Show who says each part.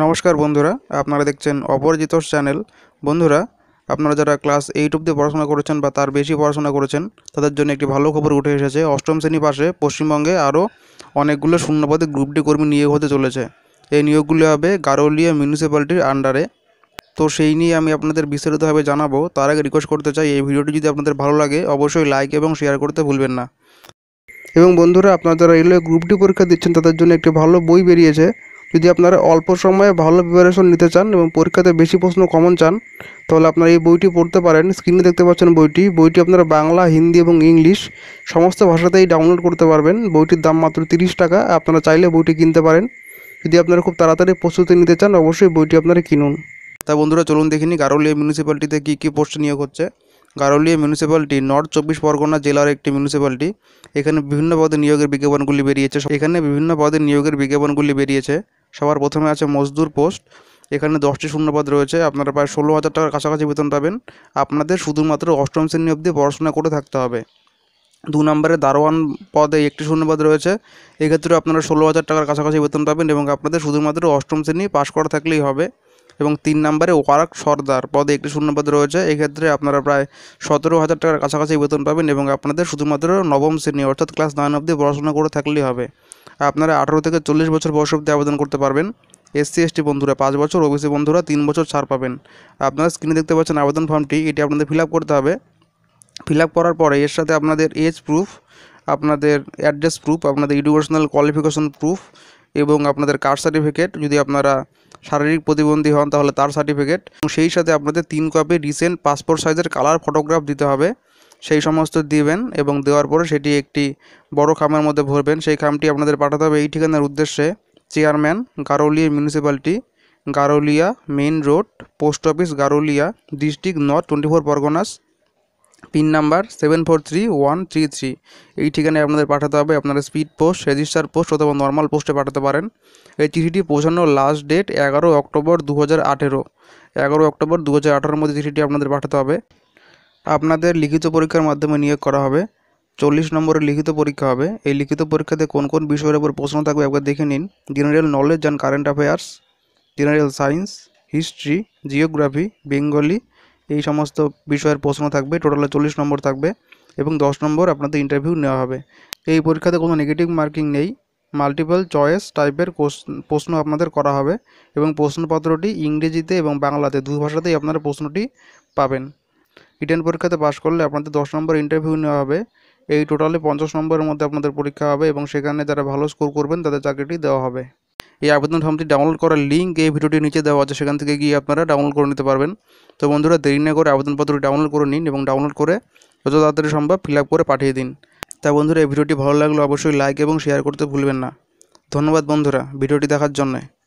Speaker 1: নমস্কার বন্ধুরা আপনারা দেখছেন অপরজিতোষ চ্যানেল বন্ধুরা আপনারা যারা ক্লাস এইট অব্দি পড়াশোনা করেছেন বা তার বেশি পড়াশোনা করেছেন তাদের জন্য একটি ভালো খবর উঠে এসেছে অষ্টম শ্রেণী পাশে পশ্চিমবঙ্গে আরও অনেকগুলো শূন্যপদে গ্রুপ ডি কর্মী নিয়োগ হতে চলেছে এই নিয়োগগুলি হবে গারোলিয়া মিউনিসিপ্যালিটির আন্ডারে তো সেই নিয়ে আমি আপনাদের বিস্তারিতভাবে জানাবো তার আগে রিকোয়েস্ট করতে চাই এই ভিডিওটি যদি আপনাদের ভালো লাগে অবশ্যই লাইক এবং শেয়ার করতে ভুলবেন না এবং বন্ধুরা আপনারা যারা রেলওয়ে গ্রুপ ডি পরীক্ষা দিচ্ছেন তাদের জন্য একটি ভালো বই বেরিয়েছে যদি আপনারা অল্প সময়ে ভালো প্রিপারেশন নিতে চান এবং পরীক্ষাতে বেশি প্রশ্ন কমন চান তাহলে আপনারা এই বইটি পড়তে পারেন স্ক্রিনে দেখতে পাচ্ছেন বইটি বইটি আপনারা বাংলা হিন্দি এবং ইংলিশ সমস্ত ভাষাতেই ডাউনলোড করতে পারবেন বইটির দাম মাত্র তিরিশ টাকা আপনারা চাইলে বইটি কিনতে পারেন যদি আপনারা খুব তাড়াতাড়ি প্রস্তুতি নিতে চান অবশ্যই বইটি আপনারা কিনুন তা বন্ধুরা চলুন দেখিনি গারোলিয়া মিউনিসিপ্যালিটিতে কী কী পোস্ট নিয়োগ হচ্ছে গারোলিয়া মিউনিসিপ্যালিটি নর্থ চব্বিশ পরগনা জেলার একটি মিউনিসিপ্যালিটি এখানে বিভিন্ন পদে নিয়োগের বিজ্ঞাপনগুলি বেরিয়েছে এখানে বিভিন্ন পদে নিয়োগের বিজ্ঞাপনগুলি বেরিয়েছে সবার প্রথমে আছে মজদুর পোস্ট এখানে দশটি শূন্যপদ রয়েছে আপনারা প্রায় ষোলো হাজার টাকার কাছাকাছি বেতন পাবেন আপনাদের শুধুমাত্র অষ্টম শ্রেণী অবধি পড়াশোনা করে থাকতে হবে দু নম্বরে দারোয়ান পদে একটি শূন্যপদ রয়েছে এক্ষেত্রে আপনারা ষোলো হাজার টাকার কাছাকাছি বেতন পাবেন এবং আপনাদের শুধুমাত্র অষ্টম শ্রেণী পাশ করা থাকলেই হবে এবং তিন নম্বরে ওয়ারাক সর্দার পদে একটি শূন্যপদ রয়েছে এক্ষেত্রে আপনারা প্রায় সতেরো হাজার টাকার কাছাকাছি বেতন পাবেন এবং আপনাদের শুধুমাত্র নবম শ্রেণী অর্থাৎ ক্লাস নাইন অবধি পড়াশোনা করে থাকলেই হবে আপনারা আঠারো থেকে চল্লিশ বছর বয়স অব্দি আবেদন করতে পারবেন এসসি এসটি বন্ধুরা পাঁচ বছর ওবিসি বন্ধুরা তিন বছর ছাড় পাবেন আপনারা স্ক্রিনে দেখতে পাচ্ছেন আবেদন ফর্মটি এটি আপনাদের ফিল করতে হবে ফিল করার পরে এর সাথে আপনাদের এজ প্রুফ আপনাদের অ্যাড্রেস প্রুফ আপনাদের এডুকেশনাল কোয়ালিফিকেশন প্রুফ এবং আপনাদের কাস্ট সার্টিফিকেট যদি আপনারা শারীরিক প্রতিবন্ধী হন তাহলে তার সার্টিফিকেট সেই সাথে আপনাদের তিন কপি রিসেন্ট পাসপোর্ট সাইজের কালার ফটোগ্রাফ দিতে হবে সেই সমস্ত দিবেন এবং দেওয়ার পরে সেটি একটি বড় খামের মধ্যে ভরবেন সেই খামটি আপনাদের পাঠাতে হবে এই ঠিকানার উদ্দেশ্যে chairman Garulia municipality Garulia main road post office Garulia district north twenty four Parganas pin number seven four three one three three এই ঠিকানায় আপনাদের পাঠাতে হবে আপনারা স্পিড পোস্ট রেজিস্টার পোস্ট অথবা নর্মাল পোস্টে পাঠাতে পারেন এই চিঠিটি পৌঁছানোর লাস্ট ডেট এগারো অক্টোবর দু হাজার আঠেরো এগারো অক্টোবর দু হাজার আঠারোর মধ্যে চিঠিটি আপনাদের পাঠাতে হবে আপনাদের লিখিত পরীক্ষার মাধ্যমে নিয়োগ করা হবে চল্লিশ নম্বরের লিখিত পরীক্ষা হবে এই লিখিত পরীক্ষাতে কোন কোন বিষয়ের উপর প্রশ্ন থাকবে একবার দেখে নিন general knowledge and current affairs general science history geography Bengali এই সমস্ত বিষয়ের প্রশ্ন থাকবে টোটালে চল্লিশ নম্বর থাকবে এবং দশ নম্বর আপনাদের ইন্টারভিউ নেওয়া হবে এই পরীক্ষাতে কোনো নেগেটিভ মার্কিং নেই মাল্টিপল চয়েস টাইপের প্রশ্ন আপনাদের করা হবে এবং প্রশ্নপত্রটি ইংরেজিতে এবং বাংলাতে দু ভাষাতেই আপনারা প্রশ্নটি পাবেন রিটার্ন পরীক্ষাতে পাশ করলে আপনাদের দশ নম্বর ইন্টারভিউ নেওয়া হবে এই টোটালে পঞ্চাশ নম্বরের মধ্যে আপনাদের পরীক্ষা হবে এবং সেখানে যারা ভালো স্কোর করবেন তাদের চাকরিটি দেওয়া হবে এই আবেদন ফর্মটি ডাউনলোড করার লিঙ্ক এই ভিডিওটি নিচে দেওয়া আছে সেখান থেকে গিয়ে আপনারা ডাউনলোড করে নিতে পারবেন তো বন্ধুরা দেরি না করে আবেদনপত্র ডাউনলোড করে নিন এবং ডাউনলোড করে যত তাড়াতাড়ি সম্ভব ফিল করে পাঠিয়ে দিন তা বন্ধুরা এই ভিডিওটি ভালো লাগলে অবশ্যই লাইক এবং শেয়ার করতে ভুলবেন না ধন্যবাদ বন্ধুরা ভিডিওটি দেখার জন্যে